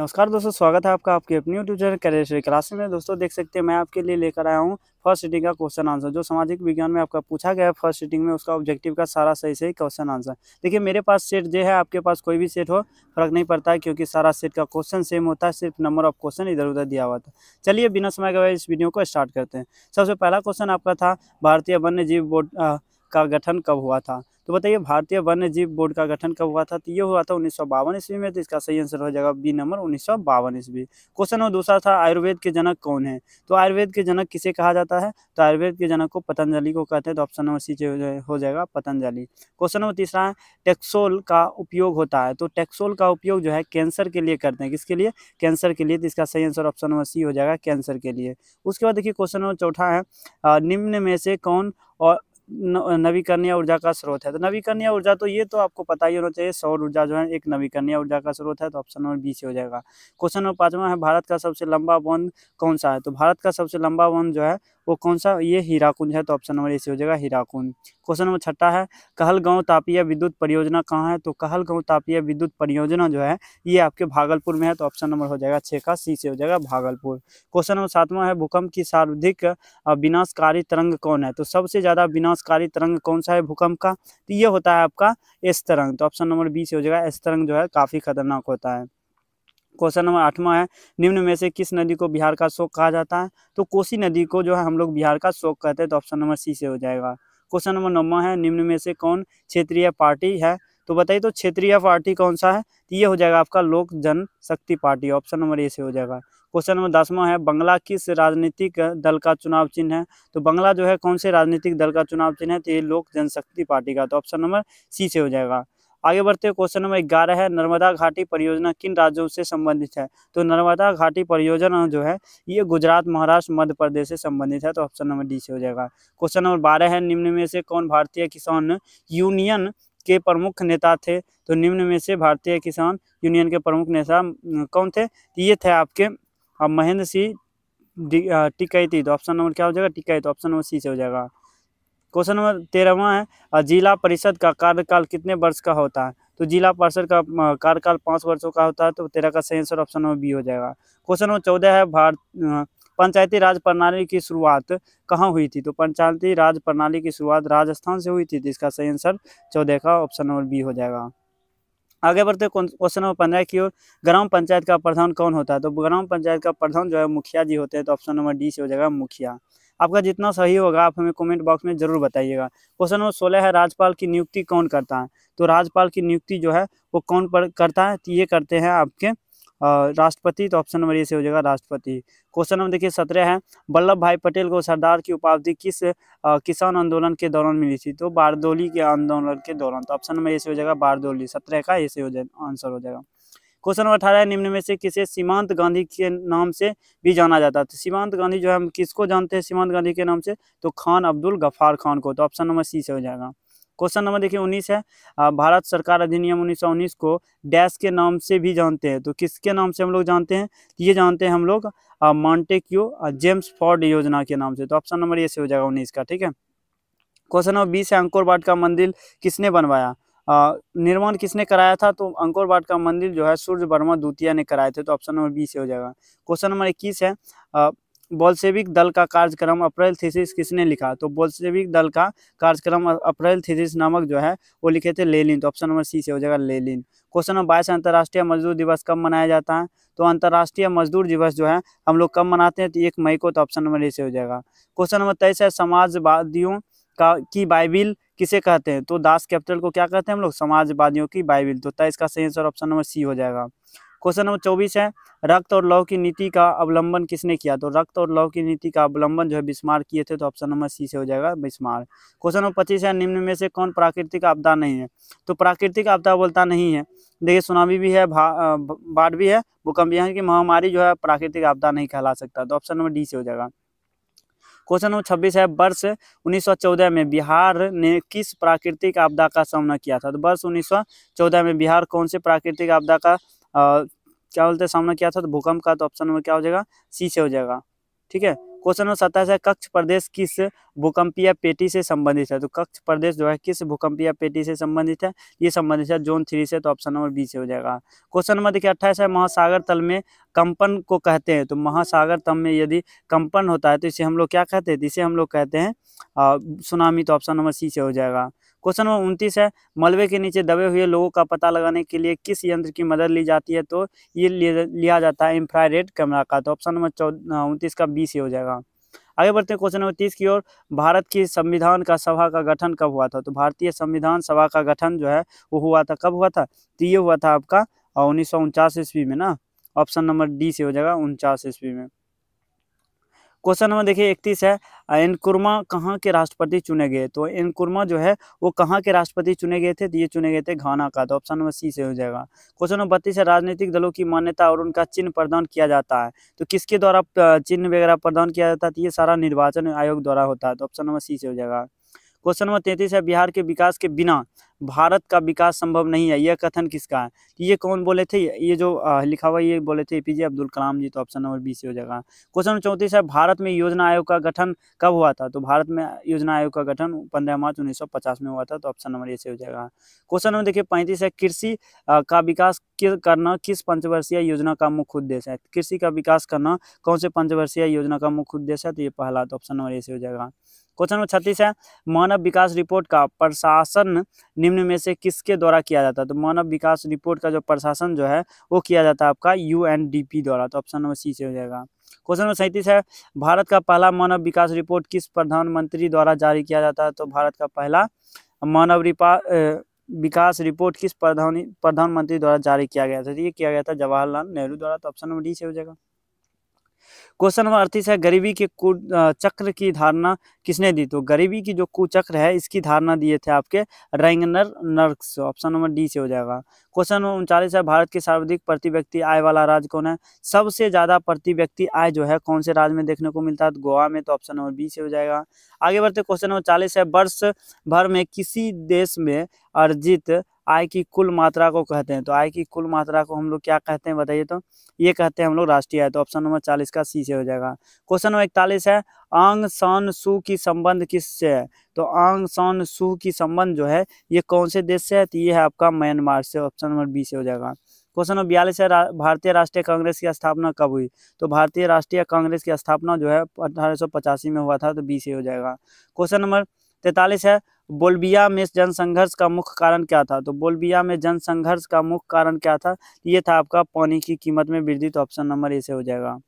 नमस्कार दोस्तों स्वागत है आपका आपके अपने यूट्यूब चैनल करेश्वरी क्लास में दोस्तों देख सकते हैं मैं आपके लिए लेकर आया हूँ फर्स्ट सीटिंग का क्वेश्चन आंसर जो सामाजिक विज्ञान में आपका पूछा गया है फर्स्ट सीटिंग में उसका ऑब्जेक्टिव का सारा सही सही क्वेश्चन आंसर देखिए मेरे पास सेट जो है आपके पास कोई भी सेट हो फर्क नहीं पड़ता है क्योंकि सारा सेट का क्वेश्चन सेम होता है सिर्फ नंबर ऑफ क्वेश्चन इधर उधर दिया हुआ था चलिए बिना समय के इस वीडियो को स्टार्ट करते हैं सबसे पहला क्वेश्चन आपका था भारतीय वन्य जीव बोर्ड का गठन कब हुआ था तो बताइए भारतीय वन्य जीव बोर्ड का गठन कब हुआ था तो ये हुआ था उन्नीस सौ ईस्वी में तो इसका सही आंसर हो जाएगा बी नंबर उन्नीस सौ ईस्वी क्वेश्चन नंबर दूसरा था आयुर्वेद के जनक कौन है तो आयुर्वेद के जनक किसे कहा जाता है तो आयुर्वेद के जनक को पतंजलि को कहते हैं तो ऑप्शन नंबर सी हो जाएगा पतंजलि क्वेश्चन नंबर तीसरा है टेक्सोल का उपयोग होता है तो टेक्सोल का उपयोग जो है कैंसर के लिए करते हैं किसके लिए कैंसर के लिए तो इसका सही आंसर ऑप्शन नंबर सी हो जाएगा कैंसर के लिए उसके बाद देखिए क्वेश्चन नंबर चौथा है निम्न में से कौन और नवीकरणीय ऊर्जा का स्रोत है तो नवीकरणीय ऊर्जा तो ये तो आपको पता ही होना चाहिए सौर ऊर्जा जो है एक नवीकरणीय ऊर्जा का स्रोत है तो ऑप्शन नंबर बी से हो जाएगा क्वेश्चन नंबर पाँचवा है भारत का सबसे लंबा वन कौन सा है तो भारत का सबसे लंबा वन जो है वो कौन सा ये हीराकुंज है तो ऑप्शन नंबर ए से हो जाएगा हीराकुंज क्वेश्चन नंबर छठा है कहलगांव तापीय विद्युत परियोजना कहाँ है तो कहलगांव तापीय विद्युत परियोजना जो है ये आपके भागलपुर में है तो ऑप्शन नंबर हो जाएगा छः का सी से हो जाएगा भागलपुर क्वेश्चन नंबर सातवां है भूकंप की सर्वाधिक विनाशकारी तरंग कौन है तो सबसे ज़्यादा विनाश संस्कारी तरंग कौन सा है भूकंप का तो ये होता है आपका एस तरंग तो ऑप्शन नंबर बी से हो जाएगा एस तरंग जो है काफ़ी खतरनाक होता है क्वेश्चन नंबर आठवां है निम्न में से किस नदी को बिहार का शोक कहा जाता है तो कोसी नदी को जो है हम लोग बिहार का शोक कहते हैं तो ऑप्शन नंबर सी से हो जाएगा क्वेश्चन नंबर नौवा है निम्न में से कौन क्षेत्रीय पार्टी है तो बताइए तो क्षेत्रीय पार्टी कौन सा है तो ये हो जाएगा आपका लोक जन शक्ति पार्टी ऑप्शन नंबर ए से हो जाएगा क्वेश्चन नंबर दसवां है बंगला किस राजनीतिक दल का चुनाव चिन्ह है तो बंगला जो है कौन से राजनीतिक दल का चुनाव चिन्ह है तो ये लोक जनशक्ति पार्टी का तो ऑप्शन नंबर सी से हो जाएगा आगे बढ़ते क्वेश्चन नंबर ग्यारह है नर्मदा घाटी परियोजना किन राज्यों से संबंधित है तो नर्मदा घाटी परियोजना जो है ये गुजरात महाराष्ट्र मध्य प्रदेश से संबंधित है तो ऑप्शन नंबर डी से हो जाएगा क्वेश्चन नंबर बारह है निम्न में से कौन भारतीय किसान यूनियन के प्रमुख नेता थे तो निम्न में से भारतीय किसान यूनियन के प्रमुख नेता कौन थे तो ये थे आपके अब महेंद्र सिंह टिकैती तो ऑप्शन नंबर क्या हो जाएगा टिकैत तो ऑप्शन नंबर सी से हो जाएगा क्वेश्चन नंबर तेरहवा है जिला परिषद का कार्यकाल कितने वर्ष का होता है तो जिला परिषद का कार्यकाल पाँच वर्षों का होता है तो तेरह का सही आंसर ऑप्शन नंबर बी हो जाएगा क्वेश्चन नंबर चौदह है भारत पंचायती राज प्रणाली की शुरुआत कहाँ हुई थी तो पंचायती राज प्रणाली की शुरुआत राजस्थान से हुई थी तो इसका सही आंसर चौदह का ऑप्शन नंबर बी हो जाएगा आगे बढ़ते क्वेश्चन नंबर पंद्रह की ओर ग्राम पंचायत का प्रधान कौन होता है तो ग्राम पंचायत का प्रधान जो है मुखिया जी होते हैं तो ऑप्शन नंबर डी से हो जाएगा मुखिया आपका जितना सही होगा आप हमें कमेंट बॉक्स में जरूर बताइएगा क्वेश्चन नंबर सोलह है राज्यपाल की नियुक्ति कौन करता है तो राज्यपाल की नियुक्ति जो है वो कौन पर करता है तो ये करते हैं आपके राष्ट्रपति तो ऑप्शन नंबर ए से हो जाएगा राष्ट्रपति क्वेश्चन नंबर देखिए सत्रह है वल्लभ भाई पटेल को सरदार की उपाधि किस किसान आंदोलन के दौरान मिली थी तो बारदोली के आंदोलन के दौरान तो ऑप्शन नंबर ए से हो जाएगा बारदोली सत्रह का ए से हो जाएगा आंसर हो जाएगा क्वेश्चन नंबर अठारह निम्न में से किसे सीमांत गांधी के नाम से भी जाना जाता है तो सीमांत गांधी जो है हम किसको जानते हैं सीमांत गांधी के नाम से तो खान अब्दुल गफार खान को तो ऑप्शन नंबर सी से हो जाएगा क्वेश्चन नंबर देखिए उन्नीस है भारत सरकार अधिनियम उन्नीस को डैश के नाम से भी जानते हैं तो किसके नाम से हम लोग जानते हैं ये जानते हैं हम लोग मॉन्टेक्यू जेम्स फॉर्ड योजना के नाम से तो ऑप्शन नंबर ये से हो जाएगा उन्नीस का ठीक है क्वेश्चन नंबर बीस है अंकोर बाट का मंदिर किसने बनवाया निर्माण किसने कराया था तो अंकोर बाट का मंदिर जो है सूर्य वर्मा द्वितीय ने कराए थे तो ऑप्शन नंबर बीस हो जाएगा क्वेश्चन नंबर इक्कीस है बोल्सेविक दल का कार्यक्रम अप्रैल थीसिस किसने लिखा तो बोल्सेविक दल का कार्यक्रम अप्रैल थीसिस नामक जो है वो लिखे थे लेलिन तो ऑप्शन नंबर सी से हो जाएगा लेलिन क्वेश्चन नंबर बाईस अंतर्राष्ट्रीय मजदूर दिवस कब मनाया जाता है तो अंतर्राष्ट्रीय मजदूर दिवस जो है हम लोग कब मनाते हैं तो एक मई को तो ऑप्शन नंबर ए से हो जाएगा क्वेश्चन नंबर तेईस है समाजवादियों का की बाइबिल किसे कहते हैं तो दास कैपिटल को क्या कहते हैं हम लोग समाजवादियों की बाइबिल तो तेईस का सही आंसर ऑप्शन नंबर सी हो जाएगा क्वेश्चन नंबर चौबीस है रक्त और लौह की नीति का अवलंबन किसने किया तो रक्त और लौह की नीति का अवलंबन जो है बिस्मार किए थे तो ऑप्शन नंबर सी से हो जाएगा बिस्मार क्वेश्चन नंबर पच्चीस है निम्न में से कौन प्राकृतिक आपदा नहीं है तो प्राकृतिक आपदा बोलता नहीं है देखिए सुनामी भी है बाढ़ भी है भूकंप यहाँ की महामारी जो है प्राकृतिक आपदा नहीं कहला सकता तो ऑप्शन नंबर डी से हो जाएगा क्वेश्चन नंबर छब्बीस है वर्ष 1914 में बिहार ने किस प्राकृतिक आपदा का सामना किया था तो वर्ष 1914 में बिहार कौन से प्राकृतिक आपदा का क्या बोलते हैं सामना किया था तो भूकंप का तो ऑप्शन नंबर क्या हो जाएगा सी से हो जाएगा ठीक है क्वेश्चन नंबर सत्ताईस है कक्ष प्रदेश किस भूकंपीय पेटी से संबंधित है तो कक्ष प्रदेश जो है किस भूकंपीय पेटी से संबंधित है ये संबंधित है जोन थ्री से तो ऑप्शन नंबर बी से हो जाएगा क्वेश्चन नंबर देखिए अट्ठाईस है महासागर तल में कंपन को कहते हैं तो महासागर तल में यदि कंपन होता है तो इसे हम लोग क्या कहते हैं इसे हम लोग कहते हैं सुनामी तो ऑप्शन नंबर सी से हो जाएगा क्वेश्चन नंबर उनतीस है मलबे के नीचे दबे हुए लोगों का पता लगाने के लिए किस यंत्र की मदद ली जाती है तो ये लिया जाता है इंफ्रारेड कैमरा का तो ऑप्शन नंबर चौदह उनतीस का बीस ही हो जाएगा आगे बढ़ते हैं क्वेश्चन नंबर तीस की ओर भारत की संविधान का सभा का गठन कब हुआ था तो भारतीय संविधान सभा का गठन जो है वो हुआ था कब हुआ था तो ये हुआ था आपका उन्नीस सौ ईस्वी में ना ऑप्शन नंबर डी से हो जाएगा उनचास ईस्वी में क्वेश्चन नंबर देखिए इकतीस है एनकुरमा कहाँ के राष्ट्रपति चुने गए तो एनकुरमा जो है वो कहाँ के राष्ट्रपति चुने गए थे तो ये चुने गए थे घाना का तो ऑप्शन नंबर सी से हो जाएगा क्वेश्चन नंबर बत्तीस है राजनीतिक दलों की मान्यता और उनका चिन्ह प्रदान किया जाता है तो किसके द्वारा चिन्ह वगैरह प्रदान किया जाता है तो ये सारा निर्वाचन आयोग द्वारा होता है तो ऑप्शन नंबर सी से हो जाएगा क्वेश्चन नंबर तैंतीस है बिहार के विकास के बिना भारत का विकास संभव नहीं है यह कथन किसका है तो ये कौन बोले थे ये जो लिखा हुआ ये बोले थे एपीजे अब्दुल कलाम जी तो ऑप्शन नंबर बी से हो जाएगा क्वेश्चन नंबर चौंतीस है भारत में योजना आयोग का गठन कब हुआ था तो भारत में योजना आयोग का गठन पंद्रह मार्च उन्नीस में हुआ था तो ऑप्शन नंबर ए से हो जाएगा क्वेश्चन नंबर देखिए पैंतीस है कृषि का विकास करना किस पंचवर्षीय योजना का मुख्य उद्देश्य है कृषि का विकास करना कौन से पंचवर्षीय योजना का मुख्य उद्देश्य है तो ये पहला तो ऑप्शन नंबर ए से हो जाएगा क्वेश्चन नंबर छत्तीस है मानव विकास रिपोर्ट का प्रशासन निम्न में से किसके द्वारा किया जाता है तो मानव विकास रिपोर्ट का जो प्रशासन जो है वो किया जाता है आपका यू द्वारा तो ऑप्शन नंबर सी से हो जाएगा क्वेश्चन नंबर सैंतीस है भारत का पहला मानव विकास रिपोर्ट किस प्रधानमंत्री द्वारा जारी किया जाता है तो भारत का पहला मानव विकास रिपोर्ट किस प्रधान प्रधानमंत्री द्वारा जारी किया गया था तो ये किया गया था जवाहरलाल नेहरू द्वारा तो ऑप्शन नंबर डी से हो जाएगा क्वेश्चन नंबर अड़तीस है गरीबी के कु चक्र की धारणा किसने दी तो गरीबी की जो कुचक्र है इसकी धारणा दिए थे आपके Ragnar Nurkse option number D से हो जाएगा क्वेश्चन नंबर उनचालीस है भारत के सर्वाधिक प्रति व्यक्ति आय वाला राज्य कौन है सबसे ज्यादा प्रति व्यक्ति आय जो है कौन से राज्य में देखने को मिलता है तो गोवा में तो ऑप्शन नंबर बी से हो जाएगा आगे बढ़ते क्वेश्चन नंबर चालीस है वर्ष भर में किसी देश में अर्जित आय की कुल मात्रा को कहते हैं तो आय की कुल मात्रा को हम लोग क्या कहते हैं बताइए तो ये कहते हैं हम लोग राष्ट्रीय आय तो ऑप्शन नंबर चालीस का सी से हो जाएगा क्वेश्चन नंबर इकतालीस है आंग सान सु की संबंध किससे है तो आंग सान सु की संबंध जो है ये कौन से देश से है तो ये है आपका म्यांमार से ऑप्शन नंबर बी से हो जाएगा क्वेश्चन नंबर बयालीस है भारतीय राष्ट्रीय कांग्रेस की स्थापना कब हुई तो भारतीय राष्ट्रीय कांग्रेस की स्थापना जो है अठारह में हुआ था तो बी से हो जाएगा क्वेश्चन नंबर तैतालीस है बोलबिया में जनसंघर्ष का मुख्य कारण क्या था तो बोलबिया में जनसंघर्ष का मुख्य कारण क्या था ये था आपका पानी की कीमत में वृद्धि तो ऑप्शन नंबर ए से हो जाएगा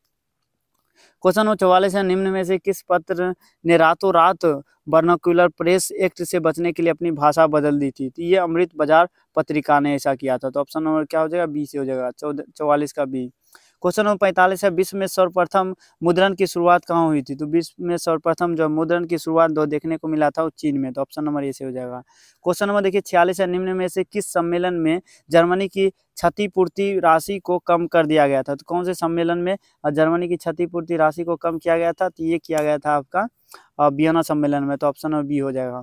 क्वेश्चन नंबर चौवालीस है निम्न में से किस पत्र ने रातों रात बर्नोक्यूलर प्रेस एक्ट से बचने के लिए अपनी भाषा बदल दी थी तो ये अमृत बाजार पत्रिका ने ऐसा किया था तो ऑप्शन नंबर क्या हो जाएगा बी से हो जाएगा चौवालीस का बी क्वेश्चन नंबर पैंतालीस है विश्व में सर्वप्रथम मुद्रण की शुरुआत कहाँ हुई थी तो विश्व में सर्वप्रथम जो मुद्रण की शुरुआत दो देखने को मिला था वो चीन में तो ऑप्शन नंबर ए से हो जाएगा क्वेश्चन नंबर देखिए छियालीस है निम्न में से किस सम्मेलन में जर्मनी की क्षतिपूर्ति राशि को कम कर दिया गया था तो कौन से सम्मेलन में जर्मनी की क्षतिपूर्ति राशि को कम किया गया था तो ये किया गया था आपका बियाना सम्मेलन में तो ऑप्शन नंबर बी हो जाएगा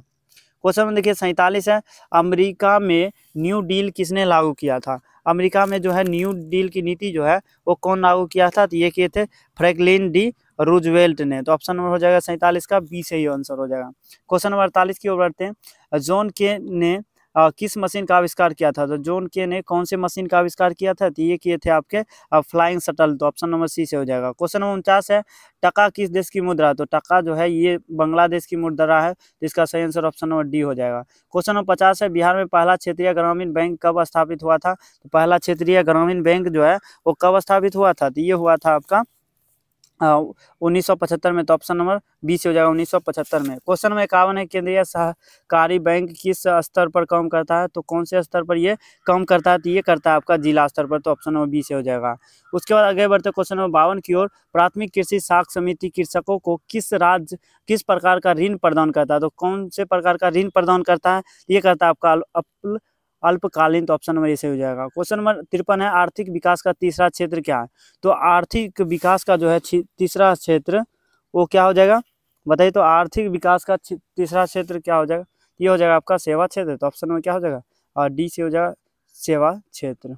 क्वेश्चन नंबर देखिए सैंतालीस है अमेरिका में न्यू डील किसने लागू किया था अमेरिका में जो है न्यू डील की नीति जो है वो कौन लागू किया था तो ये किए थे फ्रैंकलिन डी रूजवेल्ट ने तो ऑप्शन नंबर हो जाएगा सैंतालीस का बी से ही आंसर हो जाएगा क्वेश्चन नंबर अड़तालीस की ओर बढ़ते हैं जॉन के ने किस मशीन का आविष्कार किया था तो जोन के ने कौन से मशीन का आविष्कार किया था तो ये किए थे आपके फ्लाइंग शटल तो ऑप्शन नंबर सी से हो जाएगा क्वेश्चन नंबर उनचास है टका किस देश की मुद्रा तो टका जो है ये बांग्लादेश की मुद्रा है जिसका तो सही आंसर ऑप्शन नंबर डी हो जाएगा क्वेश्चन नंबर पचास है बिहार में पहला क्षेत्रीय ग्रामीण बैंक कब स्थापित हुआ था तो पहला क्षेत्रीय ग्रामीण बैंक जो है वो कब स्थापित हुआ था तो ये हुआ था आपका हाँ, उन्नीस में तो ऑप्शन नंबर बीस हो जाएगा उन्नीस में क्वेश्चन नंबर इक्यावन है केंद्रीय सहकारी बैंक किस स्तर पर काम करता है तो कौन से स्तर पर ये काम करता है तो ये करता है आपका जिला स्तर पर तो ऑप्शन नंबर बीस हो जाएगा उसके बाद आगे बढ़ते क्वेश्चन नंबर बावन की ओर प्राथमिक कृषि साख समिति कृषकों को किस राज्य किस प्रकार का ऋण प्रदान करता है तो कौन से प्रकार का ऋण प्रदान करता है ये करता है आपका अल्पकालीन तो ऑप्शन नंबर ए सही हो जाएगा क्वेश्चन नंबर तिरपन है आर्थिक विकास का तीसरा क्षेत्र क्या है तो आर्थिक विकास का जो है तीसरा क्षेत्र वो क्या हो जाएगा बताइए तो आर्थिक विकास का तीसरा क्षेत्र क्या हो जाएगा ये हो जाएगा आपका सेवा क्षेत्र तो ऑप्शन में क्या हो जाएगा और डी से हो जाएगा सेवा क्षेत्र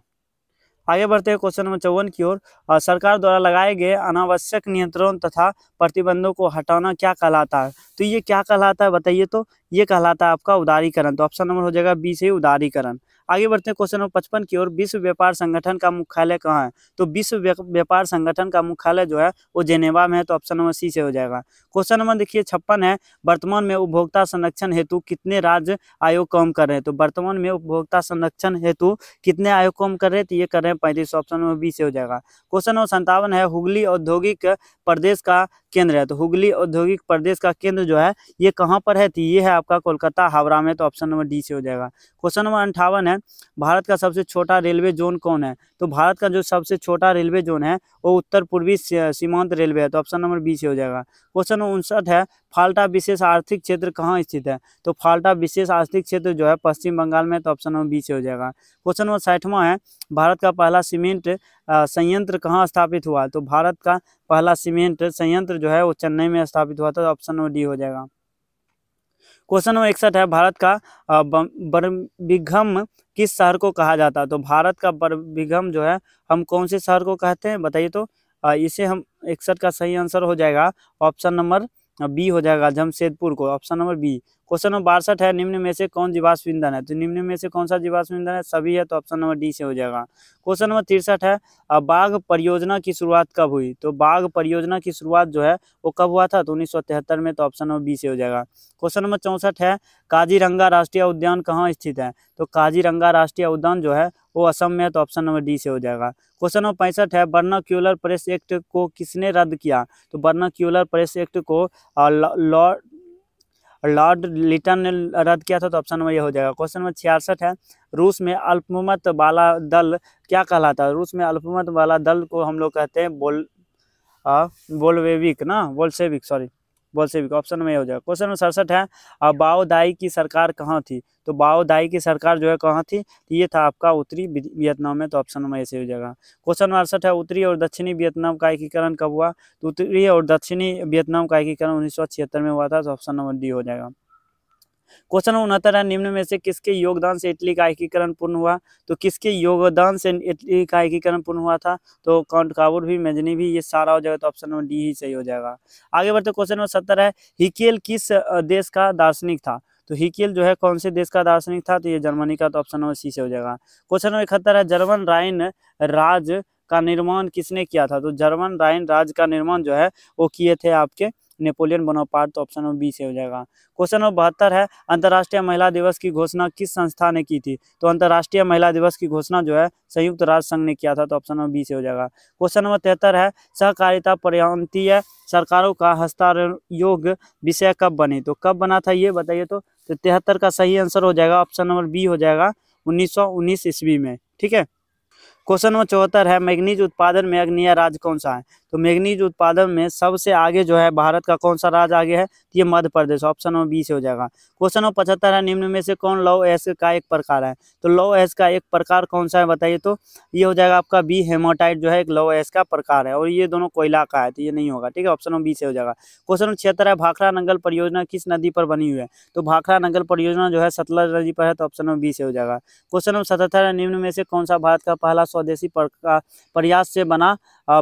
आगे बढ़ते हैं क्वेश्चन नंबर चौवन की ओर सरकार द्वारा लगाए गए अनावश्यक नियंत्रण तथा प्रतिबंधों को हटाना क्या कहलाता है तो ये क्या कहलाता है बताइए तो ये कहलाता है आपका उदारीकरण तो ऑप्शन नंबर हो जाएगा बी से उदारीकरण आगे बढ़ते हैं क्वेश्चन नंबर पचपन की ओर विश्व व्यापार संगठन का मुख्यालय कहाँ है तो विश्व व्यापार संगठन का मुख्यालय जो है वो जेनेवा में है तो ऑप्शन नंबर सी से हो जाएगा क्वेश्चन नंबर देखिए छप्पन है वर्तमान में उपभोक्ता संरक्षण हेतु कितने राज्य आयोग काम कर रहे हैं तो वर्तमान में उपभोक्ता संरक्षण हेतु कितने आयोग काम कर रहे हैं तो ये कर रहे हैं पैंतीस ऑप्शन तो नंबर बी से हो जाएगा क्वेश्चन नंबर संतावन है हुगली औद्योगिक प्रदेश का केंद्र है तो हुगली औद्योगिक प्रदेश का केंद्र जो है ये कहाँ पर है तो ये है आपका कोलकाता हावड़ा में तो ऑप्शन नंबर डी से हो जाएगा क्वेश्चन नंबर अंठावन है भारत का सबसे छोटा रेलवे जोन कौन है तो भारत का जो सबसे छोटा रेलवे जोन है वो उत्तर पूर्वी सीमांत रेलवे है तो ऑप्शन नंबर बीस हो जाएगा क्वेश्चन उनसठ है फाल्टा विशेष आर्थिक क्षेत्र कहाँ स्थित है तो फाल्टा विशेष आर्थिक क्षेत्र जो है पश्चिम बंगाल में तो ऑप्शन नंबर बीस हो जाएगा क्वेश्चन नंबर साठवां है भारत का पहला सीमेंट संयंत्र कहाँ स्थापित हुआ तो भारत का पहला सीमेंट संयंत्र जो है वो चेन्नई में स्थापित हुआ था तो ऑप्शन नंबर डी हो जाएगा क्वेश्चन नंबर इकसठ है भारत का बर्बिघम किस शहर को कहा जाता है तो भारत का बर्बिघम जो है हम कौन से शहर को कहते हैं बताइए तो इसे हम इकसठ का सही आंसर हो जाएगा ऑप्शन नंबर बी हो जाएगा जमशेदपुर को option number B question number बासठ है निम्न में से कौन जीवाश्म ईंधन है तो निम्न में से कौन सा जीवाश्म ईंधन है सभी है तो ऑप्शन नंबर डी से हो जाएगा क्वेश्चन नंबर तिरसठ है बाघ परियोजना की शुरुआत कब हुई तो बाघ परियोजना की शुरुआत जो है वो कब हुआ था तो उन्नीस में तो ऑप्शन नंबर बी से हो जाएगा क्वेश्चन नंबर चौंसठ है काजीरंगा राष्ट्रीय उद्यान कहाँ स्थित है तो काजीरंगा राष्ट्रीय उद्यान जो है वो असम में है तो ऑप्शन नंबर डी से हो जाएगा क्वेश्चन नंबर पैंसठ है बर्ना क्यूलर प्रेस एक्ट को किसने रद्द किया तो बर्ना क्यूलर प्रेस एक्ट को लॉर्ड लॉर्ड लिटन ने रद्द किया था तो ऑप्शन नंबर ये हो जाएगा क्वेश्चन नंबर छियासठ है रूस में अल्पमत वाला दल क्या कहलाता है रूस में अल्पमत वाला दल को हम लोग कहते हैं बोल बोलवेविक ना Bolshevik sorry Bolshevik option number A हो जाएगा क्वेश्चन नंबर सड़सठ है अब बाओदाई की सरकार कहाँ थी तो बाओदाई की सरकार जो है कहाँ थी तो ये था आपका उत्तरी वियतनाम में तो ऑप्शन नंबर से हो जाएगा क्वेश्चन नंबर अड़सठ है उत्तरी और दक्षिणी वियतनाम का एकीकरण कब हुआ तो उत्तरी और दक्षिणी वियतनाम का एकीकरण उन्नीस में हुआ था तो ऑप्शन नंबर डी हो जाएगा क्वेश्चन उनहत्तर है निम्न में से किसके योगदान से इटली का एकीकरण पूर्ण हुआ तो किसके योगदान से इटली का एकीकरण पूर्ण हुआ था तो काउंट काबुर भी मेजनी भी ये सारा हो जाएगा तो ऑप्शन नंबर डी ही सही हो जाएगा आगे बढ़ते क्वेश्चन नंबर सत्तर है हिकेल किस देश का दार्शनिक था तो हिकेल जो है कौन से देश का दार्शनिक था तो ये जर्मनी का तो ऑप्शन नंबर सी से हो जाएगा क्वेश्चन नंबर इकहत्तर है जर्मन राइन राज का निर्माण किसने किया था तो जर्मन राइन राज का निर्माण जो है वो किए थे आपके नेपोलियन पार्ट तो ऑप्शन नंबर बी से हो जाएगा क्वेश्चन नंबर बहत्तर है अंतर्राष्ट्रीय महिला दिवस की घोषणा किस संस्था ने की थी तो अंतर्राष्ट्रीय महिला दिवस की घोषणा जो है संयुक्त राष्ट्र संघ ने किया था तो ऑप्शन नंबर बी से हो जाएगा क्वेश्चन नंबर तिहत्तर है सहकारिता पर्यांतीय सरकारों का हस्तायोग विषय कब बने तो कब बना था ये बताइए तो, तो, तिहत्तर का सही आंसर हो जाएगा ऑप्शन नंबर बी हो जाएगा उन्नीस सौ ईस्वी में ठीक है क्वेश्चन नंबर चौहत्तर है मैग्नीज उत्पादन में अग्निया राज्य कौन सा है तो मैगनीज उत्पादन में सबसे आगे जो है भारत का कौन सा राज्य आगे है तो ये Madhya Pradesh option number B से हो जाएगा क्वेश्चन नंबर पचहत्तर है निम्न में से कौन लव एस का एक प्रकार है तो लव एस का एक प्रकार कौन सा है बताइए तो ये हो जाएगा आपका बी हेमोटाइट जो है एक लव एस का प्रकार है और ये दोनों कोयला का है तो ये नहीं होगा ठीक है ऑप्शन नंबर बी से हो जाएगा क्वेश्चन नंबर छिहत्तर है भाखरा नंगल परियोजना किस नदी पर बनी हुई है तो भाखरा नंगल परियोजना जो है सतलज नदी पर है तो ऑप्शन नंबर बी से हो जाएगा क्वेश्चन नंबर सतहत्तर है निम्न में से कौन सा भारत का पहला स्वदेशी प्रयास से बना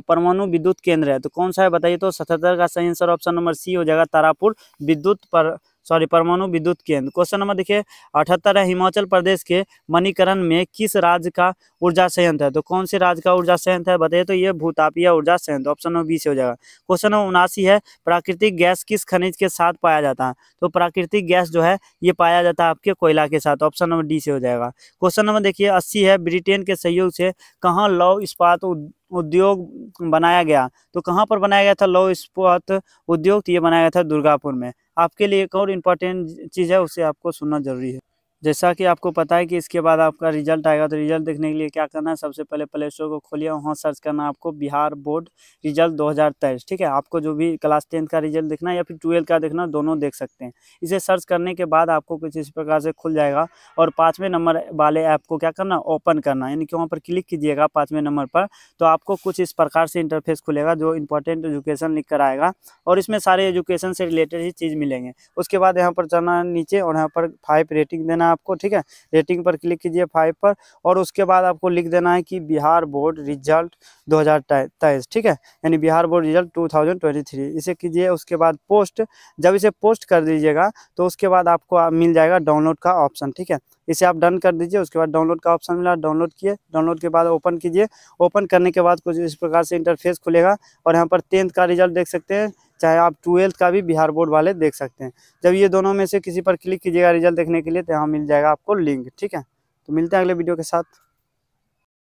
परमाणु विद्युत केंद्र है तो कौन सा है बताइए तो सतहत्तर का सही आंसर ऑप्शन नंबर सी हो जाएगा तारापुर विद्युत पर सॉरी परमाणु विद्युत केंद्र क्वेश्चन नंबर देखिए अठहत्तर है हिमाचल प्रदेश के मणिकरण में किस राज्य का ऊर्जा संयंत्र है तो कौन से राज्य का ऊर्जा संयंत्र है बताइए तो ये भूतापीय ऊर्जा संयंत्र ऑप्शन नंबर बी से हो जाएगा क्वेश्चन नंबर उनासी है प्राकृतिक गैस किस खनिज के साथ पाया जाता है तो प्राकृतिक गैस जो है ये पाया जाता है आपके कोयला के साथ ऑप्शन नंबर डी से हो जाएगा क्वेश्चन नंबर देखिए अस्सी है ब्रिटेन के सहयोग से कहाँ लौ इस्पात उद्योग बनाया गया तो कहाँ पर बनाया गया था लौ इस्पात उद्योग तो ये बनाया गया था दुर्गापुर में आपके लिए एक और इम्पोर्टेंट चीज़ है उसे आपको सुनना जरूरी है जैसा कि आपको पता है कि इसके बाद आपका रिजल्ट आएगा तो रिजल्ट देखने के लिए क्या करना है सबसे पहले प्ले स्टोर को खोलिए वहाँ सर्च करना है आपको बिहार बोर्ड रिजल्ट 2023 ठीक है आपको जो भी क्लास टेंथ का रिजल्ट देखना है या फिर ट्वेल्थ का देखना दोनों देख सकते हैं इसे सर्च करने के बाद आपको कुछ इस प्रकार से खुल जाएगा और पाँचवें नंबर वाले ऐप को क्या करना ओपन करना यानी कि वहाँ पर क्लिक कीजिएगा पाँचवें नंबर पर तो आपको कुछ इस प्रकार से इंटरफेस खुलेगा जो इंपॉर्टेंट एजुकेशन लिख कर आएगा और इसमें सारे एजुकेशन से रिलेटेड ही चीज़ मिलेंगे उसके बाद यहाँ पर चलना नीचे और यहाँ पर फाइव रेटिंग देना है आपको ठीक है रेटिंग पर क्लिक कीजिए फाइव पर और उसके बाद आपको लिख देना है कि बिहार बोर्ड रिजल्ट दो ठीक है यानी बिहार बोर्ड रिजल्ट टू इसे कीजिए उसके बाद पोस्ट जब इसे पोस्ट कर दीजिएगा तो उसके बाद आपको मिल जाएगा डाउनलोड का ऑप्शन ठीक है इसे आप डन कर दीजिए उसके बाद डाउनलोड का ऑप्शन मिला डाउनलोड किए डाउनलोड के बाद ओपन कीजिए ओपन करने के बाद कुछ इस प्रकार से इंटरफेस खुलेगा और यहाँ पर टेंथ का रिजल्ट देख सकते हैं चाहे आप ट्वेल्थ का भी बिहार बोर्ड वाले देख सकते हैं जब ये दोनों में से किसी पर क्लिक कीजिएगा रिजल्ट देखने के लिए तो यहाँ मिल जाएगा आपको लिंक ठीक है तो मिलते हैं अगले वीडियो के साथ